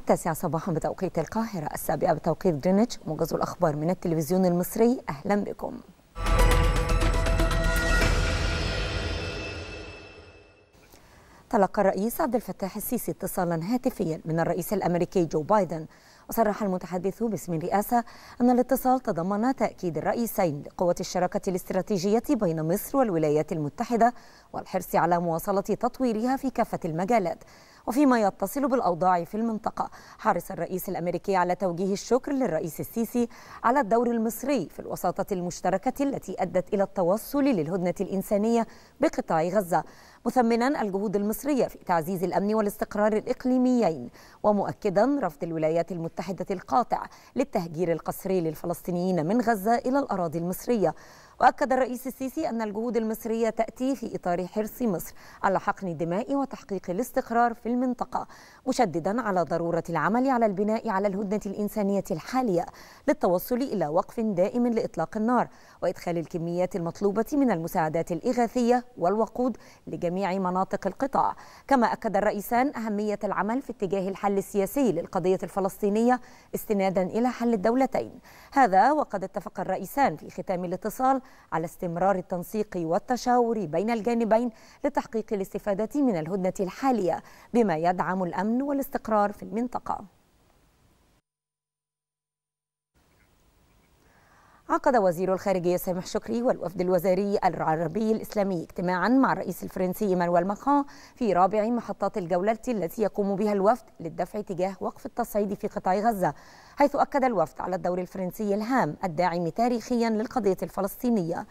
التاسعة صباحا بتوقيت القاهرة السابعة بتوقيت جرينتش موجز الأخبار من التلفزيون المصري أهلا بكم تلقى الرئيس عبد الفتاح السيسي اتصالا هاتفيا من الرئيس الامريكي جو بايدن وصرح المتحدث باسم الرئاسه ان الاتصال تضمن تاكيد الرئيسين لقوه الشراكه الاستراتيجيه بين مصر والولايات المتحده والحرص على مواصله تطويرها في كافه المجالات وفيما يتصل بالأوضاع في المنطقة حرص الرئيس الأمريكي على توجيه الشكر للرئيس السيسي على الدور المصري في الوساطة المشتركة التي أدت إلى التوصل للهدنة الإنسانية بقطاع غزة مثمنا الجهود المصرية في تعزيز الأمن والاستقرار الإقليميين ومؤكدا رفض الولايات المتحدة القاطع للتهجير القسري للفلسطينيين من غزة إلى الأراضي المصرية وأكد الرئيس السيسي أن الجهود المصرية تأتي في إطار حرص مصر على حقن الدماء وتحقيق الاستقرار في المنطقة مشددا على ضرورة العمل على البناء على الهدنة الإنسانية الحالية للتوصل إلى وقف دائم لإطلاق النار وإدخال الكميات المطلوبة من المساعدات الإغاثية والوقود لجميع مناطق القطاع كما أكد الرئيسان أهمية العمل في اتجاه الحل السياسي للقضية الفلسطينية استنادا إلى حل الدولتين هذا وقد اتفق الرئيسان في ختام الاتصال على استمرار التنسيق والتشاور بين الجانبين لتحقيق الاستفادة من الهدنة الحالية بما يدعم الأمن والاستقرار في المنطقة عقد وزير الخارجية سامح شكري والوفد الوزاري العربي الإسلامي اجتماعا مع الرئيس الفرنسي مانويل ماكرون في رابع محطات الجولة التي يقوم بها الوفد للدفع تجاه وقف التصعيد في قطاع غزة حيث أكد الوفد على الدور الفرنسي الهام الداعم تاريخيا للقضية الفلسطينية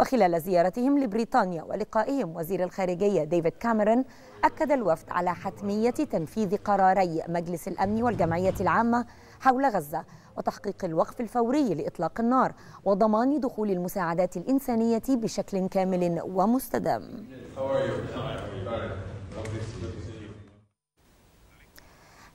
وخلال زيارتهم لبريطانيا ولقائهم وزير الخارجية ديفيد كاميرون أكد الوفد على حتمية تنفيذ قراري مجلس الأمن والجمعية العامة حول غزة وتحقيق الوقف الفوري لإطلاق النار وضمان دخول المساعدات الإنسانية بشكل كامل ومستدام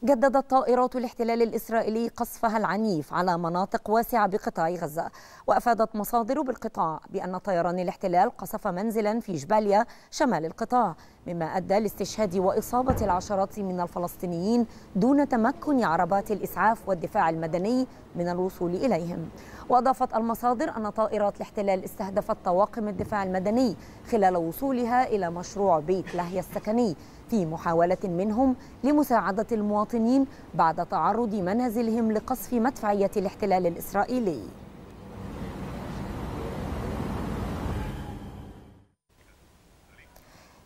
جددت طائرات الاحتلال الإسرائيلي قصفها العنيف على مناطق واسعة بقطاع غزة وأفادت مصادر بالقطاع بأن طيران الاحتلال قصف منزلا في جباليا شمال القطاع مما أدى لاستشهاد وإصابة العشرات من الفلسطينيين دون تمكن عربات الإسعاف والدفاع المدني من الوصول إليهم وأضافت المصادر أن طائرات الاحتلال استهدفت طواقم الدفاع المدني خلال وصولها إلى مشروع بيت لهي السكني في محاولة منهم لمساعدة المواطنين بعد تعرض منازلهم لقصف مدفعية الاحتلال الإسرائيلي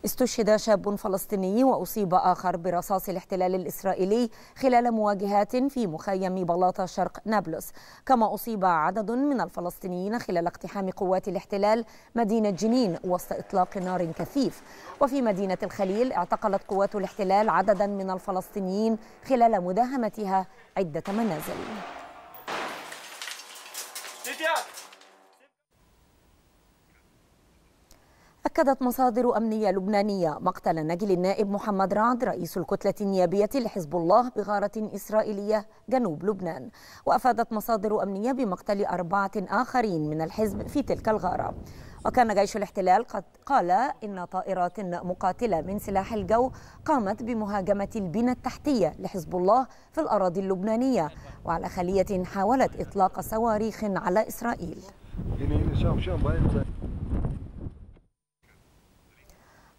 استشهد شاب فلسطيني وأصيب آخر برصاص الاحتلال الإسرائيلي خلال مواجهات في مخيم بلاطة شرق نابلس كما أصيب عدد من الفلسطينيين خلال اقتحام قوات الاحتلال مدينة جنين وسط إطلاق نار كثيف وفي مدينة الخليل اعتقلت قوات الاحتلال عددا من الفلسطينيين خلال مداهمتها عدة منازل أكدت مصادر أمنية لبنانية مقتل نجل النائب محمد رعد رئيس الكتلة النيابية لحزب الله بغارة إسرائيلية جنوب لبنان وأفادت مصادر أمنية بمقتل أربعة آخرين من الحزب في تلك الغارة وكان جيش الاحتلال قد قال إن طائرات مقاتلة من سلاح الجو قامت بمهاجمة البنى التحتية لحزب الله في الأراضي اللبنانية وعلى خلية حاولت إطلاق صواريخ على إسرائيل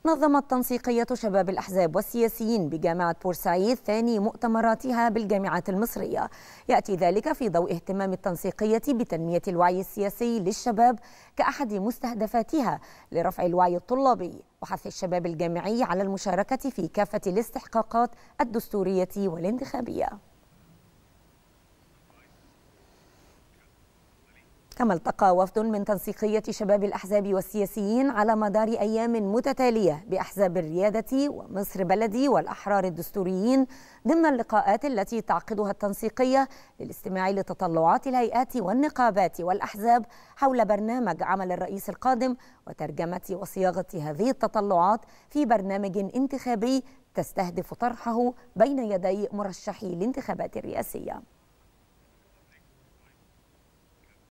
نظمت تنسيقية شباب الأحزاب والسياسيين بجامعة بورسعيد ثاني مؤتمراتها بالجامعات المصرية يأتي ذلك في ضوء اهتمام التنسيقية بتنمية الوعي السياسي للشباب كأحد مستهدفاتها لرفع الوعي الطلابي وحث الشباب الجامعي على المشاركة في كافة الاستحقاقات الدستورية والانتخابية كما التقى وفد من تنسيقية شباب الأحزاب والسياسيين على مدار أيام متتالية بأحزاب الريادة ومصر بلدي والأحرار الدستوريين ضمن اللقاءات التي تعقدها التنسيقية للاستماع لتطلعات الهيئات والنقابات والأحزاب حول برنامج عمل الرئيس القادم وترجمة وصياغة هذه التطلعات في برنامج انتخابي تستهدف طرحه بين يدي مرشحي الانتخابات الرئاسيه